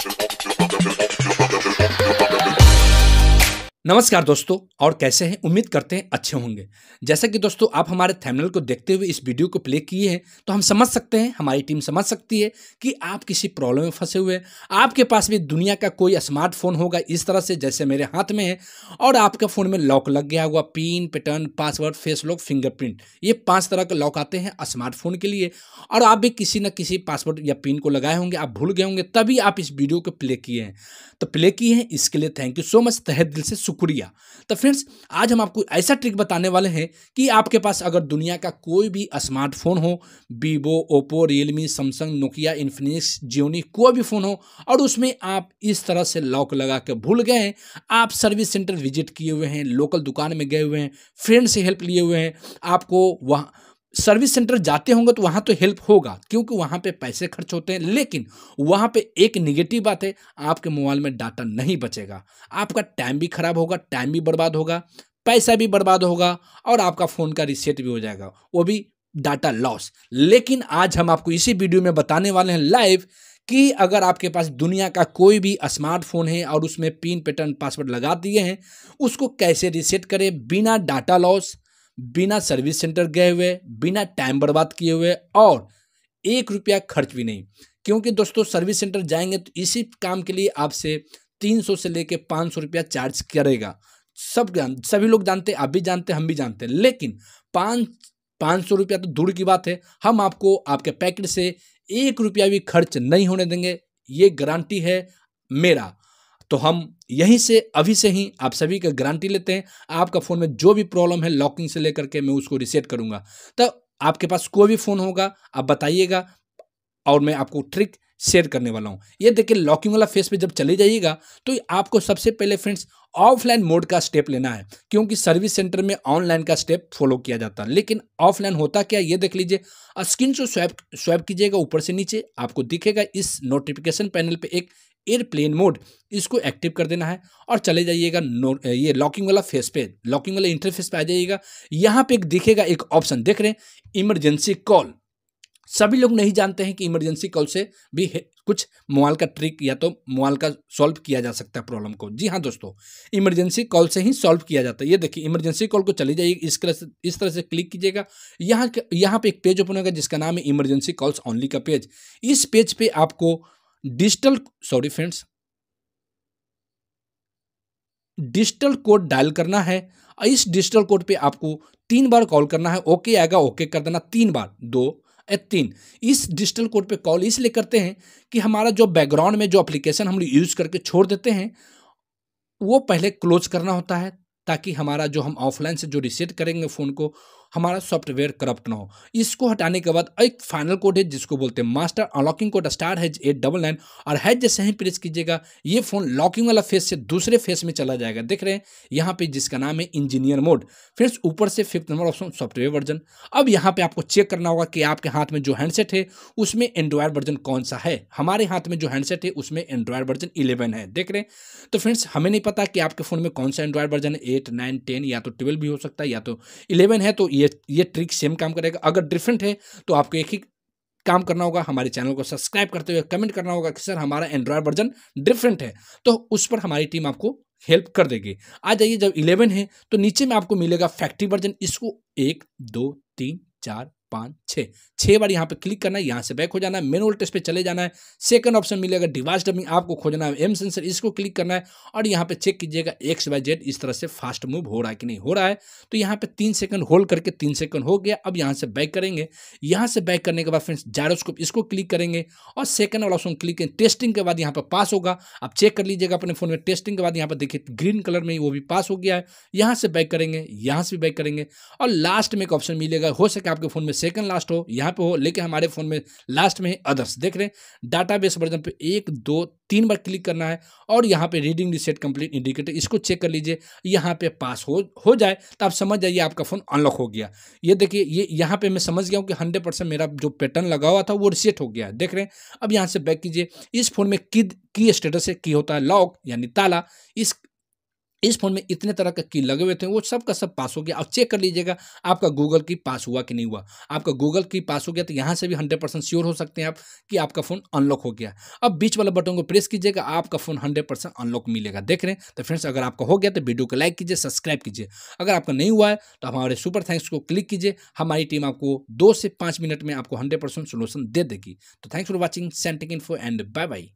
jumping off the jumping off नमस्कार दोस्तों और कैसे हैं उम्मीद करते हैं अच्छे होंगे जैसा कि दोस्तों आप हमारे थैमनल को देखते हुए इस वीडियो को प्ले किए हैं तो हम समझ सकते हैं हमारी टीम समझ सकती है कि आप किसी प्रॉब्लम में फंसे हुए हैं आपके पास भी दुनिया का कोई स्मार्टफोन होगा इस तरह से जैसे मेरे हाथ में है और आपके फ़ोन में लॉक लग गया हुआ pin pattern password face lock fingerprint ये पाँच तरह के लॉक आते हैं स्मार्टफोन के लिए और आप भी किसी न किसी पासवर्ड या पिन को लगाए होंगे आप भूल गए होंगे तभी आप इस वीडियो को प्ले किए हैं तो प्ले किए हैं इसके लिए थैंक यू सो मच तहे दिल से शुक्रिया तो फ्रेंड्स आज हम आपको ऐसा ट्रिक बताने वाले हैं कि आपके पास अगर दुनिया का कोई भी स्मार्टफोन हो Vivo Oppo Realme Samsung Nokia Infinix Gionee कोई भी फ़ोन हो और उसमें आप इस तरह से लॉक लगा के भूल गए हैं आप सर्विस सेंटर विजिट किए हुए हैं लोकल दुकान में गए हुए हैं फ्रेंड से हेल्प लिए हुए हैं आपको वहाँ सर्विस सेंटर जाते होंगे तो वहाँ तो हेल्प होगा क्योंकि वहाँ पे पैसे खर्च होते हैं लेकिन वहाँ पे एक निगेटिव बात है आपके मोबाइल में डाटा नहीं बचेगा आपका टाइम भी खराब होगा टाइम भी बर्बाद होगा पैसा भी बर्बाद होगा और आपका फ़ोन का रिसेट भी हो जाएगा वो भी डाटा लॉस लेकिन आज हम आपको इसी वीडियो में बताने वाले हैं लाइव कि अगर आपके पास दुनिया का कोई भी स्मार्टफोन है और उसमें पिन पैटर्न पासवर्ड लगा दिए हैं उसको कैसे रिसेट करें बिना डाटा लॉस बिना सर्विस सेंटर गए हुए बिना टाइम बर्बाद किए हुए और एक रुपया खर्च भी नहीं क्योंकि दोस्तों सर्विस सेंटर जाएंगे तो इसी काम के लिए आपसे तीन सौ से लेके पाँच सौ रुपया चार्ज करेगा सब सभी लोग जानते आप भी जानते हम भी जानते हैं लेकिन पाँच पाँच सौ रुपया तो दूर की बात है हम आपको आपके पैकेट से एक रुपया भी खर्च नहीं होने देंगे ये गारंटी है मेरा तो हम यहीं से अभी से ही आप सभी का गारंटी लेते हैं आपका फ़ोन में जो भी प्रॉब्लम है लॉकिंग से लेकर के मैं उसको रिसेट करूँगा तो आपके पास कोई भी फ़ोन होगा आप बताइएगा और मैं आपको ट्रिक शेयर करने वाला हूँ ये देखिए लॉकिंग वाला फेस पे जब चले जाइएगा तो आपको सबसे पहले फ्रेंड्स ऑफलाइन मोड का स्टेप लेना है क्योंकि सर्विस सेंटर में ऑनलाइन का स्टेप फॉलो किया जाता है लेकिन ऑफलाइन होता क्या ये देख लीजिए स्क्रीन से स्वैप स्वैप कीजिएगा ऊपर से नीचे आपको दिखेगा इस नोटिफिकेशन पैनल पे एक एयरप्लेन मोड इसको एक्टिव कर देना है और चले जाइएगा नो ये लॉकिंग वाला फेस पे लॉकिंग वाला इंटरफेस पे आ जाइएगा यहाँ पे एक दिखेगा एक ऑप्शन देख रहे हैं इमरजेंसी कॉल सभी लोग नहीं जानते हैं कि इमरजेंसी कॉल से भी कुछ मोबाइल का ट्रिक या तो मोबाइल का सॉल्व किया जा सकता है प्रॉब्लम को जी हाँ दोस्तों इमरजेंसी कॉल से ही सॉल्व किया जाता है ये देखिए इमरजेंसी कॉल को चले जाइए इस तरह से इस तरह से क्लिक कीजिएगा यहाँ यहाँ पे एक पेज ओपन होगा जिसका नाम है इमरजेंसी कॉल्स ऑनली का पेज इस पेज पे आपको digital sorry friends digital code dial करना है इस डिजिटल कोड पे आपको तीन बार कॉल करना है ओके आएगा ओके कर देना तीन बार दो या तीन इस डिजिटल कोड पे कॉल इसलिए करते हैं कि हमारा जो बैकग्राउंड में जो एप्लीकेशन हम यूज़ करके छोड़ देते हैं वो पहले क्लोज करना होता है ताकि हमारा जो हम ऑफलाइन से जो रिसेट करेंगे फ़ोन को हमारा सॉफ्टवेयर करप्ट ना हो इसको हटाने के बाद एक फाइनल कोड है जिसको बोलते हैं master unlocking code star hash eight double nine और हैज जैसे ही प्रेस कीजिएगा ये फ़ोन लॉकिंग वाला फेस से दूसरे फेस में चला जाएगा देख रहे हैं यहाँ पे जिसका नाम है इंजीनियर मोड फ्रेंड्स ऊपर से fifth number option software version अब यहाँ पे आपको चेक करना होगा कि आपके हाथ में जो हैंडसेट है उसमें एंड्रॉयड वर्जन कौन सा है हमारे हाथ में जो हैंडसेट है उसमें एंड्रॉयड वर्जन इलेवन है देख रहे हैं तो फ्रेंड्स हमें नहीं पता कि आपके फ़ोन में कौन सा एंड्रॉयड वर्जन है एट नाइन टेन या तो ट्वेल्व भी हो सकता है या तो इलेवन है तो ये ये ट्रिक सेम काम करेगा अगर डिफरेंट है तो आपको एक ही काम करना होगा हमारे चैनल को सब्सक्राइब करते हुए कमेंट करना होगा कि सर हमारा एंड्रॉयड वर्जन डिफरेंट है तो उस पर हमारी टीम आपको हेल्प कर देगी आ जाइए जब इलेवन है तो नीचे में आपको मिलेगा फैक्ट्री वर्जन इसको एक दो तीन चार पाँच छः छः बार यहाँ पे क्लिक करना है यहाँ से बैक हो जाना है मेन टेस्ट पे चले जाना है सेकंड ऑप्शन मिलेगा डिवाइस डमिंग आपको खोजना है एम सेंसर इसको क्लिक करना है और यहाँ पे चेक कीजिएगा एक्स वाई जेड इस तरह से फास्ट मूव हो रहा है कि नहीं हो रहा है तो यहाँ पे तीन सेकंड होल्ड करके तीन सेकंड हो गया अब यहाँ से बैक करेंगे यहाँ से बैक करने के बाद फ्रेंड्स जायरोस्कोप इसको क्लिक करेंगे और सेकंड वाला ऑप्शन क्लिक करें टेस्टिंग के बाद यहाँ पर पास होगा आप चेक कर लीजिएगा अपने फोन में टेस्टिंग के बाद यहाँ पर देखिए ग्रीन कलर में वो भी पास हो गया है यहाँ से बैक करेंगे यहाँ से भी बैक करेंगे और लास्ट में एक ऑप्शन मिलेगा हो सके आपके फोन में सेकंड लास्ट हो यहाँ पे हो लेकिन हमारे फ़ोन में लास्ट में अदर्स देख रहे हैं डाटाबेस वर्जन पे एक दो तीन बार क्लिक करना है और यहाँ पे रीडिंग रिसेट कंप्लीट इंडिकेटर इसको चेक कर लीजिए यहाँ पे पास हो हो जाए तो आप समझ जाइए आपका फ़ोन अनलॉक हो गया ये देखिए ये यहाँ पे मैं समझ गया हूँ कि हंड्रेड परसेंट मेरा जो पैटर्न लगा हुआ था वो रिसेट हो गया है देख रहे हैं अब यहाँ से बैक कीजिए इस फ़ोन में की स्टेटस है की होता है लॉक यानी ताला इस इस फोन में इतने तरह के की लगे हुए थे वो सब का सब पास हो गया अब चेक कर लीजिएगा आपका गूगल की पास हुआ कि नहीं हुआ आपका गूगल की पास हो गया तो यहाँ से भी हंड्रेड परसेंट श्योर हो सकते हैं आप कि आपका फ़ोन अनलॉक हो गया अब बीच वाले बटन को प्रेस कीजिएगा आपका फ़ोन हंड्रेड परसेंट अनलॉक मिलेगा देख रहे हैं तो फ्रेंड्स अगर आपका हो गया तो वीडियो को लाइक कीजिए सब्सक्राइब कीजिए अगर आपका नहीं हुआ है तो हमारे सुपर थैंक्स को क्लिक कीजिए हमारी टीम आपको दो से पाँच मिनट में आपको हंड्रेड सोल्यूशन दे देगी तो थैंक्स फॉर वॉचिंग सेंटिक इन्फो एंड बाय बाय